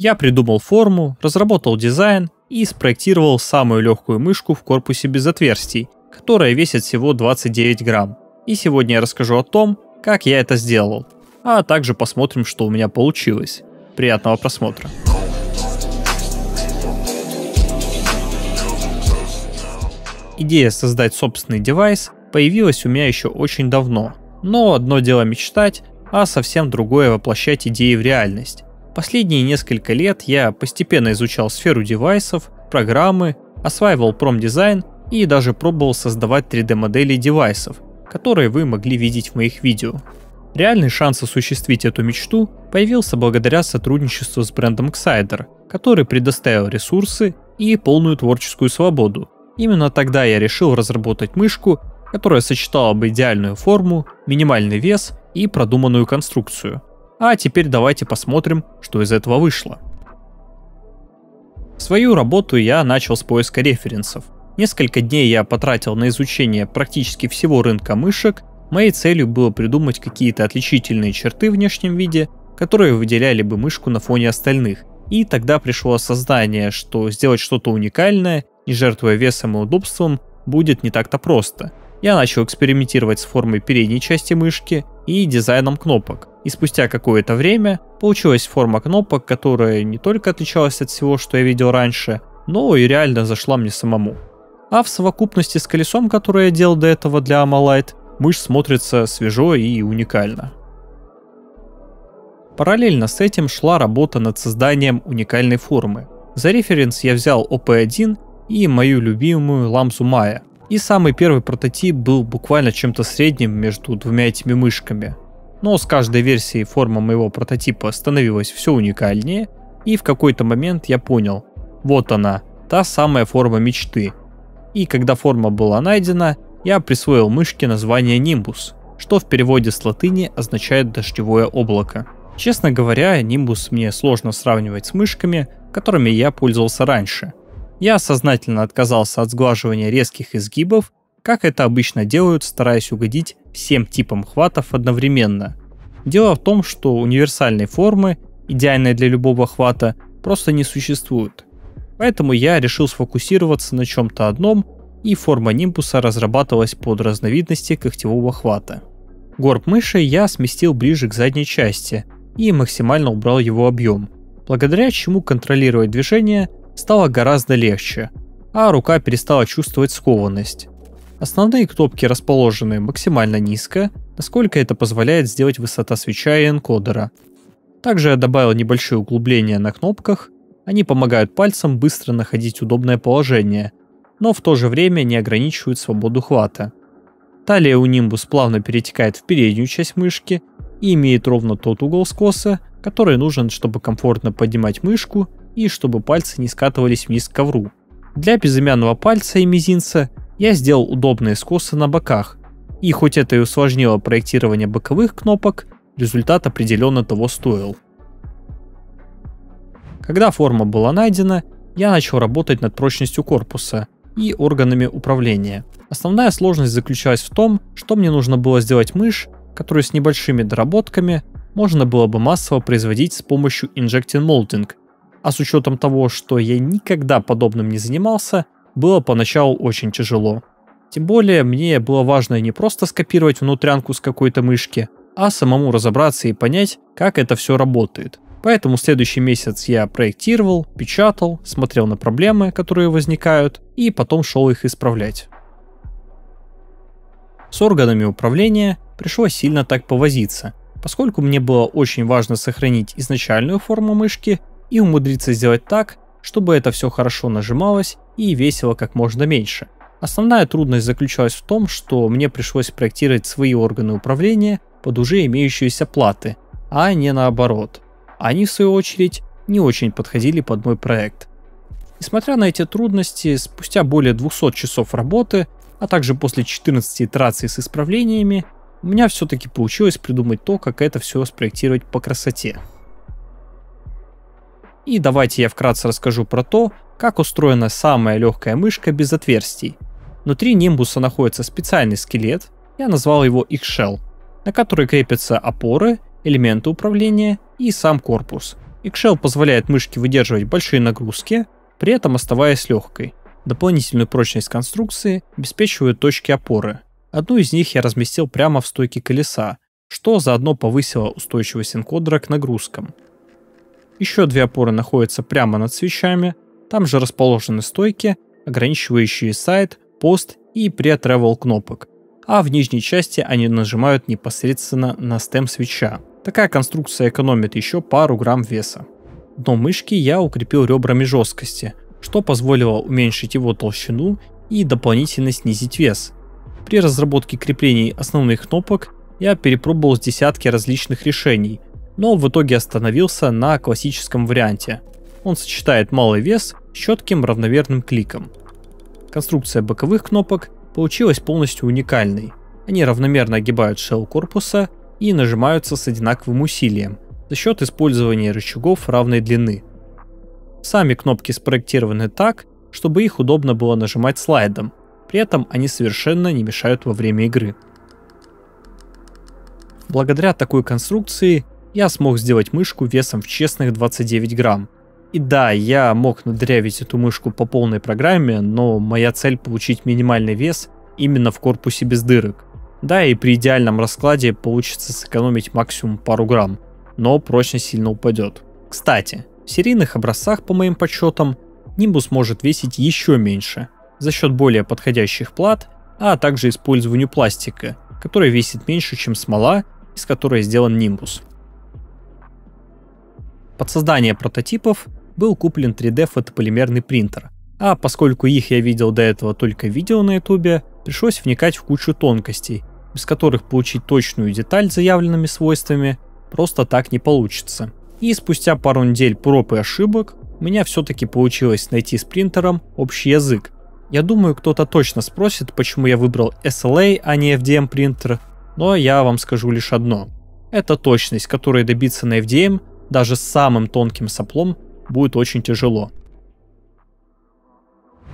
Я придумал форму, разработал дизайн и спроектировал самую легкую мышку в корпусе без отверстий, которая весит всего 29 грамм. И сегодня я расскажу о том, как я это сделал, а также посмотрим, что у меня получилось. Приятного просмотра. Идея создать собственный девайс появилась у меня еще очень давно. Но одно дело мечтать, а совсем другое воплощать идеи в реальность. Последние несколько лет я постепенно изучал сферу девайсов, программы, осваивал промдизайн и даже пробовал создавать 3D-модели девайсов, которые вы могли видеть в моих видео. Реальный шанс осуществить эту мечту появился благодаря сотрудничеству с брендом Xider, который предоставил ресурсы и полную творческую свободу. Именно тогда я решил разработать мышку, которая сочетала бы идеальную форму, минимальный вес и продуманную конструкцию. А теперь давайте посмотрим, что из этого вышло. Свою работу я начал с поиска референсов. Несколько дней я потратил на изучение практически всего рынка мышек. Моей целью было придумать какие-то отличительные черты в внешнем виде, которые выделяли бы мышку на фоне остальных. И тогда пришло осознание, что сделать что-то уникальное, не жертвуя весом и удобством, будет не так-то просто – я начал экспериментировать с формой передней части мышки и дизайном кнопок. И спустя какое-то время получилась форма кнопок, которая не только отличалась от всего, что я видел раньше, но и реально зашла мне самому. А в совокупности с колесом, которое я делал до этого для Amalite, мышь смотрится свежо и уникально. Параллельно с этим шла работа над созданием уникальной формы. За референс я взял OP1 и мою любимую Ламзу Мая, и самый первый прототип был буквально чем-то средним между двумя этими мышками. Но с каждой версией форма моего прототипа становилась все уникальнее, и в какой-то момент я понял, вот она, та самая форма мечты. И когда форма была найдена, я присвоил мышке название Nimbus, что в переводе с латыни означает «дождевое облако». Честно говоря, Nimbus мне сложно сравнивать с мышками, которыми я пользовался раньше, я сознательно отказался от сглаживания резких изгибов, как это обычно делают, стараясь угодить всем типам хватов одновременно. Дело в том, что универсальной формы, идеальной для любого хвата, просто не существует. Поэтому я решил сфокусироваться на чем-то одном, и форма нимбуса разрабатывалась под разновидности когтевого хвата. Горб мыши я сместил ближе к задней части и максимально убрал его объем, благодаря чему контролировать движение стало гораздо легче, а рука перестала чувствовать скованность. Основные кнопки расположены максимально низко, насколько это позволяет сделать высота свеча и энкодера. Также я добавил небольшие углубления на кнопках, они помогают пальцам быстро находить удобное положение, но в то же время не ограничивают свободу хвата. Талия у Nimbus плавно перетекает в переднюю часть мышки и имеет ровно тот угол скоса, который нужен, чтобы комфортно поднимать мышку и чтобы пальцы не скатывались вниз к ковру. Для безымянного пальца и мизинца я сделал удобные скосы на боках, и хоть это и усложнило проектирование боковых кнопок, результат определенно того стоил. Когда форма была найдена, я начал работать над прочностью корпуса и органами управления. Основная сложность заключалась в том, что мне нужно было сделать мышь, которую с небольшими доработками можно было бы массово производить с помощью Injecting Molding а с учетом того, что я никогда подобным не занимался, было поначалу очень тяжело. Тем более мне было важно не просто скопировать внутрянку с какой-то мышки, а самому разобраться и понять, как это все работает. Поэтому следующий месяц я проектировал, печатал, смотрел на проблемы, которые возникают, и потом шел их исправлять. С органами управления пришлось сильно так повозиться, поскольку мне было очень важно сохранить изначальную форму мышки и умудриться сделать так, чтобы это все хорошо нажималось и весело как можно меньше. Основная трудность заключалась в том, что мне пришлось проектировать свои органы управления под уже имеющиеся платы, а не наоборот. Они, в свою очередь, не очень подходили под мой проект. Несмотря на эти трудности, спустя более 200 часов работы, а также после 14 итераций с исправлениями, у меня все-таки получилось придумать то, как это все спроектировать по красоте. И давайте я вкратце расскажу про то, как устроена самая легкая мышка без отверстий. Внутри нимбуса находится специальный скелет, я назвал его X-Shell, на который крепятся опоры, элементы управления и сам корпус. X-Shell позволяет мышке выдерживать большие нагрузки, при этом оставаясь легкой. Дополнительную прочность конструкции обеспечивают точки опоры. Одну из них я разместил прямо в стойке колеса, что заодно повысило устойчивость энкодера к нагрузкам. Еще две опоры находятся прямо над свечами, там же расположены стойки, ограничивающие сайт, пост и pre-travel кнопок, а в нижней части они нажимают непосредственно на стем свеча. Такая конструкция экономит еще пару грамм веса. Дно мышки я укрепил ребрами жесткости, что позволило уменьшить его толщину и дополнительно снизить вес. При разработке креплений основных кнопок я перепробовал с десятки различных решений – но в итоге остановился на классическом варианте. Он сочетает малый вес с четким равномерным кликом. Конструкция боковых кнопок получилась полностью уникальной. Они равномерно огибают шел корпуса и нажимаются с одинаковым усилием за счет использования рычагов равной длины. Сами кнопки спроектированы так, чтобы их удобно было нажимать слайдом, при этом они совершенно не мешают во время игры. Благодаря такой конструкции я смог сделать мышку весом в честных 29 грамм. И да, я мог надрявить эту мышку по полной программе, но моя цель получить минимальный вес именно в корпусе без дырок. Да, и при идеальном раскладе получится сэкономить максимум пару грамм, но прочность сильно упадет. Кстати, в серийных образцах, по моим подсчетам, Nimbus может весить еще меньше, за счет более подходящих плат, а также использованию пластика, который весит меньше, чем смола, из которой сделан Nimbus. Под создание прототипов был куплен 3D-фотополимерный принтер. А поскольку их я видел до этого только видео на ютубе, пришлось вникать в кучу тонкостей, без которых получить точную деталь с заявленными свойствами просто так не получится. И спустя пару недель проб и ошибок у меня все-таки получилось найти с принтером общий язык. Я думаю, кто-то точно спросит, почему я выбрал SLA, а не FDM принтер, но я вам скажу лишь одно. Это точность, которой добиться на FDM даже с самым тонким соплом будет очень тяжело.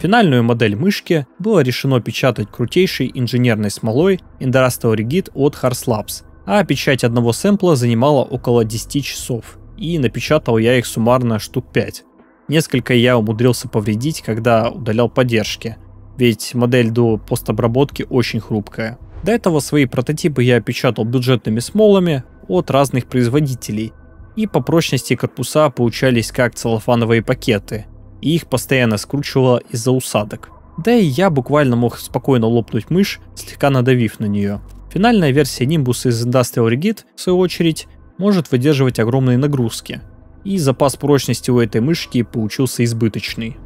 Финальную модель мышки было решено печатать крутейшей инженерной смолой Industrial Rigid от Harslabs, а печать одного сэмпла занимала около 10 часов, и напечатал я их суммарно штук 5. Несколько я умудрился повредить, когда удалял поддержки, ведь модель до постобработки очень хрупкая. До этого свои прототипы я печатал бюджетными смолами от разных производителей – и по прочности корпуса получались как целлофановые пакеты, и их постоянно скручивало из-за усадок. Да и я буквально мог спокойно лопнуть мышь, слегка надавив на нее. Финальная версия Nimbus из Industrial Rigid, в свою очередь, может выдерживать огромные нагрузки, и запас прочности у этой мышки получился избыточный.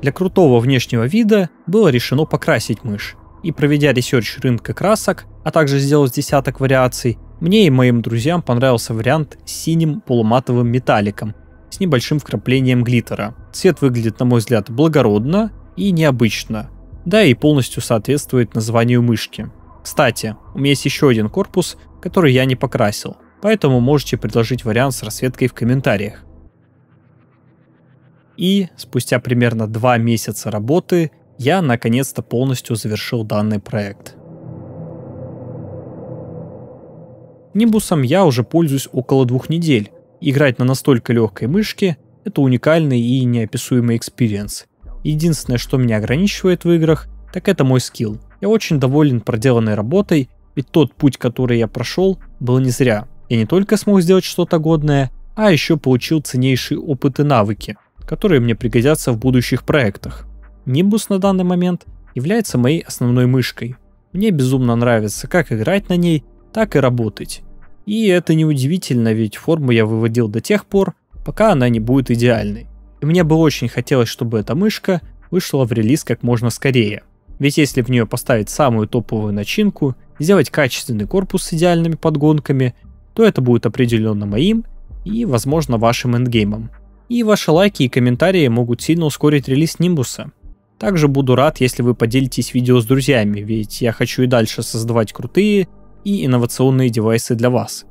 Для крутого внешнего вида было решено покрасить мышь, и проведя ресерч рынка красок, а также сделать десяток вариаций, мне и моим друзьям понравился вариант с синим полуматовым металликом с небольшим вкраплением глиттера. Цвет выглядит, на мой взгляд, благородно и необычно, да и полностью соответствует названию мышки. Кстати, у меня есть еще один корпус, который я не покрасил, поэтому можете предложить вариант с расцветкой в комментариях. И спустя примерно два месяца работы я наконец-то полностью завершил данный проект. Нибусом я уже пользуюсь около двух недель. Играть на настолько легкой мышке – это уникальный и неописуемый экспириенс. Единственное, что меня ограничивает в играх, так это мой скилл. Я очень доволен проделанной работой, ведь тот путь, который я прошел, был не зря. Я не только смог сделать что-то годное, а еще получил ценнейшие опыт и навыки, которые мне пригодятся в будущих проектах. Нибус на данный момент является моей основной мышкой. Мне безумно нравится, как играть на ней так и работать. И это неудивительно, ведь форму я выводил до тех пор, пока она не будет идеальной. И мне бы очень хотелось, чтобы эта мышка вышла в релиз как можно скорее. Ведь если в нее поставить самую топовую начинку, сделать качественный корпус с идеальными подгонками, то это будет определенно моим и, возможно, вашим эндгеймом. И ваши лайки и комментарии могут сильно ускорить релиз Нимбуса. Также буду рад, если вы поделитесь видео с друзьями, ведь я хочу и дальше создавать крутые, и инновационные девайсы для вас.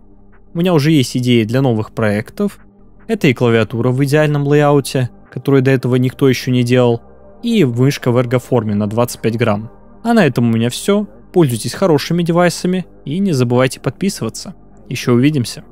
У меня уже есть идеи для новых проектов. Это и клавиатура в идеальном лейауте, которую до этого никто еще не делал, и вышка в эргоформе на 25 грамм. А на этом у меня все. Пользуйтесь хорошими девайсами и не забывайте подписываться. Еще увидимся.